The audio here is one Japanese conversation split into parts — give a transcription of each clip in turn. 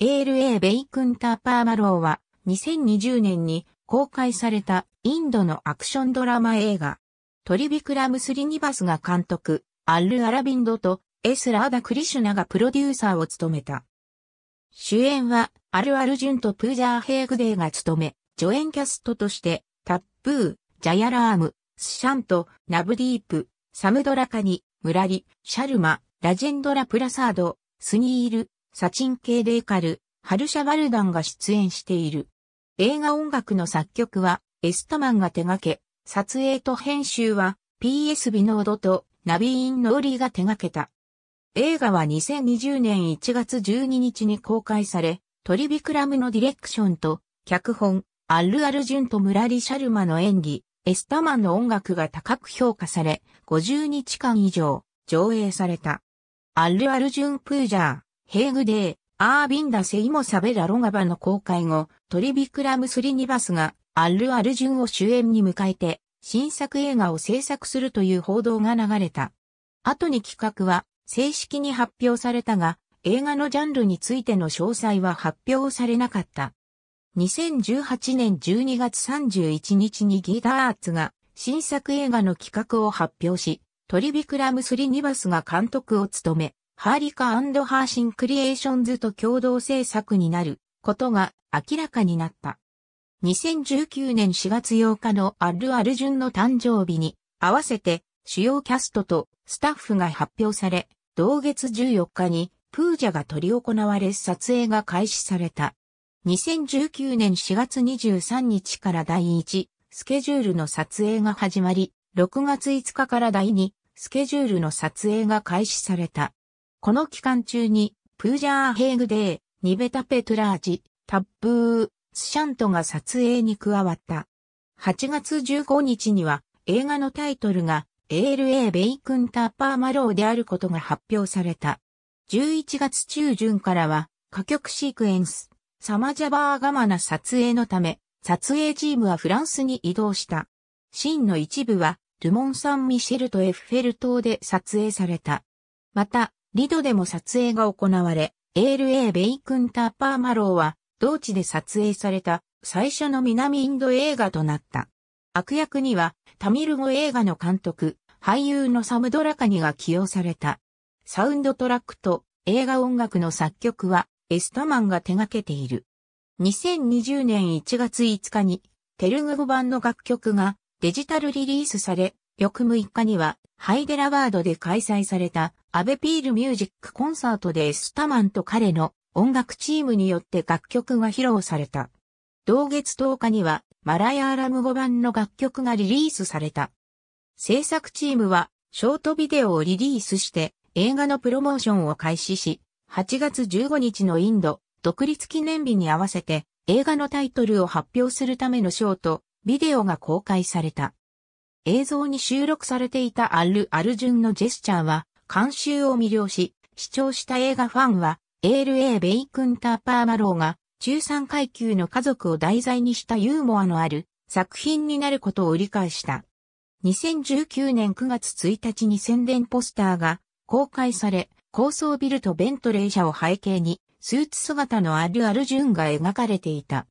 ALA ベイクンターパーマローは2020年に公開されたインドのアクションドラマ映画。トリビクラムスリニバスが監督、アル・アラビンドとエスラーダ・クリシュナがプロデューサーを務めた。主演はアル・アルジュンとプージャー・ヘーグデーが務め、助演キャストとしてタップー、ジャヤラーム、スシャント、ナブディープ、サムドラカニ、ムラリ、シャルマ、ラジェンドラ・プラサード、スニール、サチン・系レイカル、ハルシャ・バルダンが出演している。映画音楽の作曲はエスタマンが手掛け、撮影と編集は PS ビノードとナビーン・ノーリーが手掛けた。映画は2020年1月12日に公開され、トリビクラムのディレクションと、脚本、アルアルジュンとムラリ・シャルマの演技、エスタマンの音楽が高く評価され、50日間以上上映された。アルアルジュン・プージャー、ヘーグデー、アービンダセイモサベラロガバの公開後、トリビクラムスリニバスがアル・アルジュンを主演に迎えて、新作映画を制作するという報道が流れた。後に企画は正式に発表されたが、映画のジャンルについての詳細は発表されなかった。2018年12月31日にギターアーツが新作映画の企画を発表し、トリビクラムスリニバスが監督を務め、ハーリカハーシンクリエーションズと共同制作になることが明らかになった。2019年4月8日のあるある順の誕生日に合わせて主要キャストとスタッフが発表され、同月14日にプージャが取り行われ撮影が開始された。2019年4月23日から第1スケジュールの撮影が始まり、6月5日から第2スケジュールの撮影が開始された。この期間中に、プージャーヘーグデー、ニベタペトラージ、タップー、スシャントが撮影に加わった。8月15日には、映画のタイトルが、ALA ベイクンタッパーマローであることが発表された。11月中旬からは、歌曲シークエンス、サマジャバーガマな撮影のため、撮影チームはフランスに移動した。シーンの一部は、ルモン・サン・ミシェルとエッフェル島で撮影された。また、リドでも撮影が行われ、ALA ベイクンターパーマローは、同地で撮影された最初の南インド映画となった。悪役には、タミル語映画の監督、俳優のサムドラカニが起用された。サウンドトラックと映画音楽の作曲は、エスタマンが手掛けている。2020年1月5日に、テルグ語版の楽曲がデジタルリリースされ、翌6日には、ハイデラバードで開催されたアベピールミュージックコンサートでエスタマンと彼の音楽チームによって楽曲が披露された。同月10日にはマラア・アラム語版の楽曲がリリースされた。制作チームはショートビデオをリリースして映画のプロモーションを開始し、8月15日のインド独立記念日に合わせて映画のタイトルを発表するためのショート、ビデオが公開された。映像に収録されていたアル・アルジュンのジェスチャーは監修を魅了し、視聴した映画ファンは、ALA ベイクンターパーマローが、中産階級の家族を題材にしたユーモアのある作品になることを理解した。2019年9月1日に宣伝ポスターが公開され、高層ビルとベントレー社を背景に、スーツ姿のあるあるジュンが描かれていた。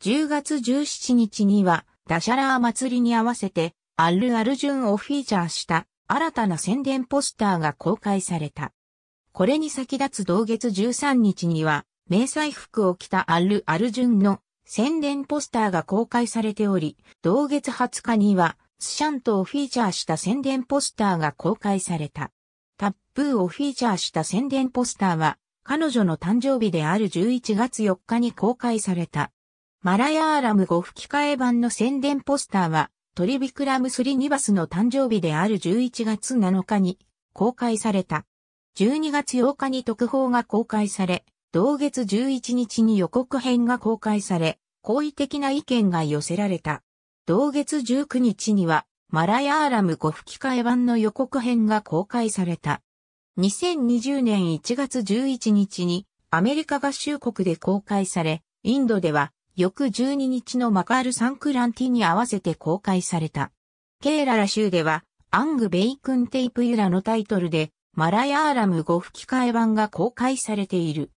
10月17日には、ダシャラー祭りに合わせて、あるあるンをフィーチャーした新たな宣伝ポスターが公開された。これに先立つ同月13日には、迷彩服を着たアル・アルジュンの宣伝ポスターが公開されており、同月20日には、スシャントをフィーチャーした宣伝ポスターが公開された。タップーをフィーチャーした宣伝ポスターは、彼女の誕生日である11月4日に公開された。マラヤーラム語吹き替え版の宣伝ポスターは、トリビクラムスリニバスの誕生日である11月7日に公開された。12月8日に特報が公開され、同月11日に予告編が公開され、好意的な意見が寄せられた。同月19日には、マライアーラム語吹き替え版の予告編が公開された。2020年1月11日にアメリカ合衆国で公開され、インドでは翌12日のマカール・サンクランティに合わせて公開された。ケーララ州では、アング・ベイクン・テイプ・ユラのタイトルで、マライ・アーラム語吹き替え版が公開されている。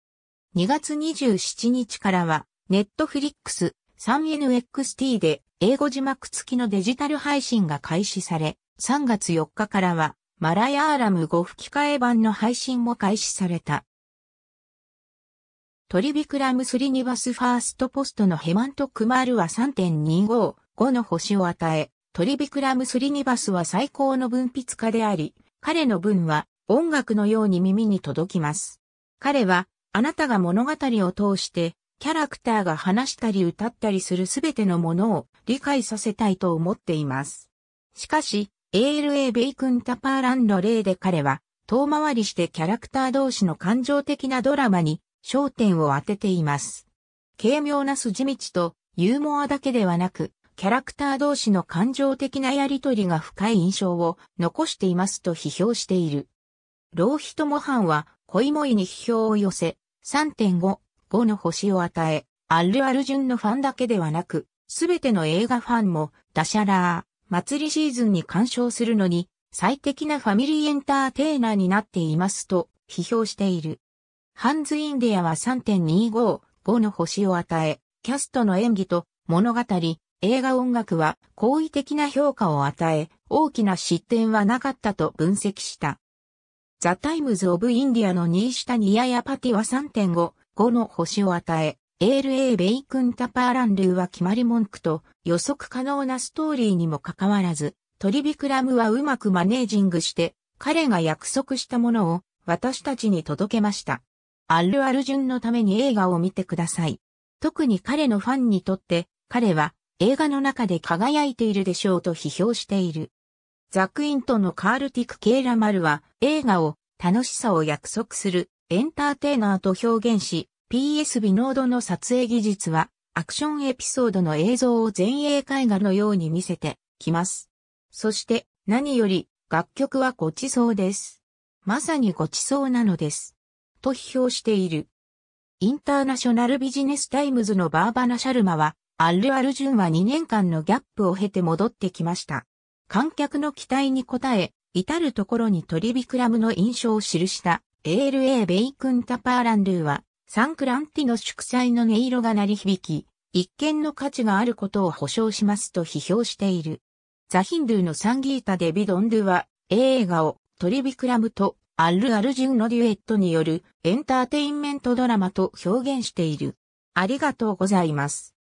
2月27日からは、ネットフリックス 3NXT で英語字幕付きのデジタル配信が開始され、3月4日からは、マライ・アーラム語吹き替え版の配信も開始された。トリビクラムスリニバスファーストポストのヘマント・クマールは3.255の星を与え、トリビクラムスリニバスは最高の文筆家であり、彼の文は音楽のように耳に届きます。彼は、あなたが物語を通して、キャラクターが話したり歌ったりするすべてのものを理解させたいと思っています。しかし、ALA ベイクンタパーランの例で彼は、遠回りしてキャラクター同士の感情的なドラマに焦点を当てています。軽妙な筋道とユーモアだけではなく、キャラクター同士の感情的なやりとりが深い印象を残していますと批評している。浪費と模範は恋もいに批評を寄せ、3.5、5の星を与え、あるある順のファンだけではなく、すべての映画ファンも、ダシャラー、祭りシーズンに鑑賞するのに、最適なファミリーエンターテイナーになっていますと、批評している。ハンズ・インディアは3.255の星を与え、キャストの演技と物語、映画音楽は好意的な評価を与え、大きな失点はなかったと分析した。ザ・タイムズ・オブ・インディアのニーシタ・ニアヤパティは3.5、5の星を与え、ALA・ ベイクン・タパーランルーは決まり文句と予測可能なストーリーにもかかわらず、トリビクラムはうまくマネージングして、彼が約束したものを私たちに届けました。あるある順のために映画を見てください。特に彼のファンにとって、彼は映画の中で輝いているでしょうと批評している。ザ・クイントのカール・ティク・ケーラ・マルは映画を楽しさを約束するエンターテイナーと表現し、PS b ノードの撮影技術はアクションエピソードの映像を前衛絵画のように見せてきます。そして何より楽曲はごちそうです。まさにごちそうなのです。と批評している。インターナショナルビジネスタイムズのバーバナ・シャルマは、アル・アルジュンは2年間のギャップを経て戻ってきました。観客の期待に応え、至るところにトリビクラムの印象を記した ALA ベイクンタパーランルーは、サンクランティの祝祭の音色が鳴り響き、一見の価値があることを保証しますと批評している。ザ・ヒンドゥーのサンギータでビドンドゥは、映画をトリビクラムとアるル・アルジンのデュエットによるエンターテインメントドラマと表現している。ありがとうございます。